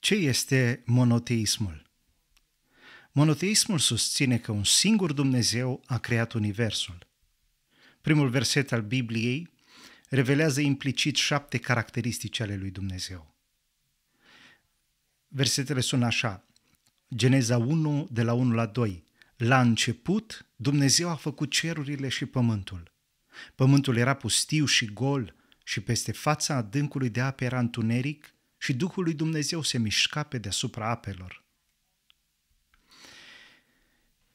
Ce este monoteismul? Monoteismul susține că un singur Dumnezeu a creat Universul. Primul verset al Bibliei revelează implicit șapte caracteristici ale lui Dumnezeu. Versetele sunt așa, Geneza 1, de la 1 la 2. La început, Dumnezeu a făcut cerurile și pământul. Pământul era pustiu și gol și peste fața adâncului de apă era întuneric și Duhul lui Dumnezeu se mișca pe deasupra apelor.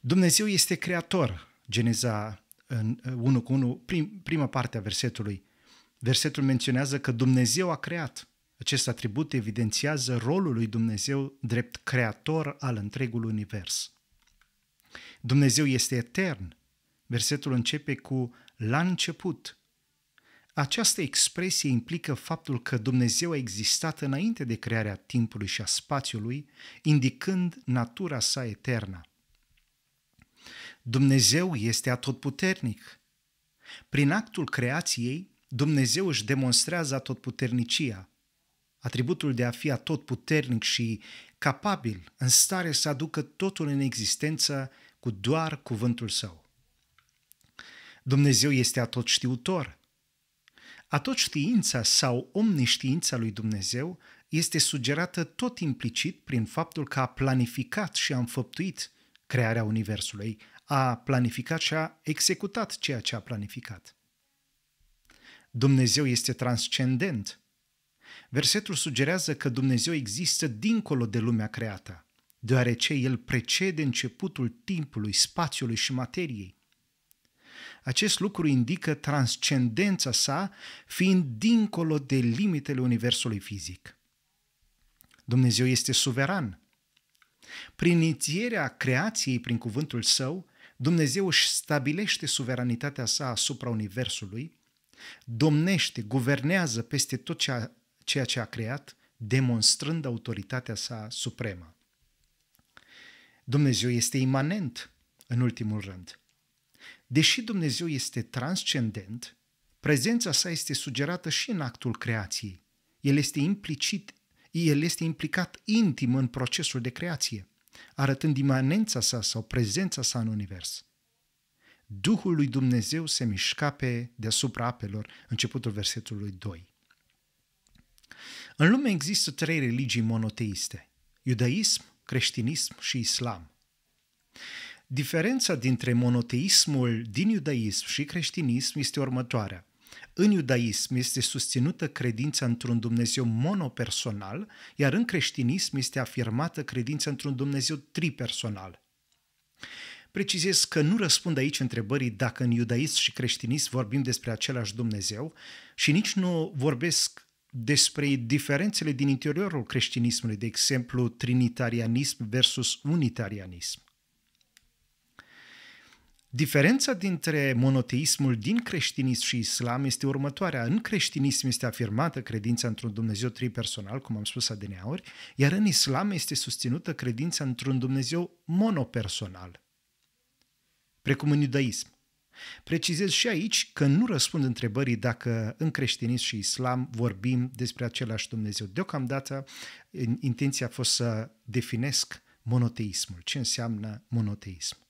Dumnezeu este creator, Geneza în 1 uh, cu 1, prim, prima parte a versetului. Versetul menționează că Dumnezeu a creat. Acest atribut evidențiază rolul lui Dumnezeu drept creator al întregului univers. Dumnezeu este etern. Versetul începe cu la început. Această expresie implică faptul că Dumnezeu a existat înainte de crearea timpului și a spațiului, indicând natura sa eternă. Dumnezeu este atotputernic. Prin actul creației, Dumnezeu își demonstrează atotputernicia, atributul de a fi atotputernic și capabil, în stare să aducă totul în existență cu doar cuvântul său. Dumnezeu este atotștiutor, atunci știința sau omniștiința lui Dumnezeu este sugerată tot implicit prin faptul că a planificat și a înfăptuit crearea Universului, a planificat și a executat ceea ce a planificat. Dumnezeu este transcendent. Versetul sugerează că Dumnezeu există dincolo de lumea creată, deoarece El precede începutul timpului, spațiului și materiei. Acest lucru indică transcendența sa fiind dincolo de limitele universului fizic. Dumnezeu este suveran. Prin inițierea creației prin cuvântul său, Dumnezeu își stabilește suveranitatea sa asupra universului, domnește, guvernează peste tot ceea ce a creat, demonstrând autoritatea sa supremă. Dumnezeu este imanent, în ultimul rând. Deși Dumnezeu este transcendent, prezența sa este sugerată și în actul creației. El este implicit, el este implicat intim în procesul de creație, arătând imanența sa sau prezența sa în univers. Duhul lui Dumnezeu se mișca pe deasupra apelor, începutul versetului 2. În lume există trei religii monoteiste, iudaism, creștinism și islam. Diferența dintre monoteismul din iudaism și creștinism este următoarea. În iudaism este susținută credința într-un Dumnezeu monopersonal, iar în creștinism este afirmată credința într-un Dumnezeu tripersonal. Precizez că nu răspund aici întrebării dacă în iudaism și creștinism vorbim despre același Dumnezeu și nici nu vorbesc despre diferențele din interiorul creștinismului, de exemplu trinitarianism versus unitarianism. Diferența dintre monoteismul din creștinism și islam este următoarea. În creștinism este afirmată credința într-un Dumnezeu tripersonal, cum am spus adineauri, iar în islam este susținută credința într-un Dumnezeu monopersonal, precum în iudaism. Precizez și aici că nu răspund întrebării dacă în creștinism și islam vorbim despre același Dumnezeu. Deocamdată intenția a fost să definesc monoteismul, ce înseamnă monoteism.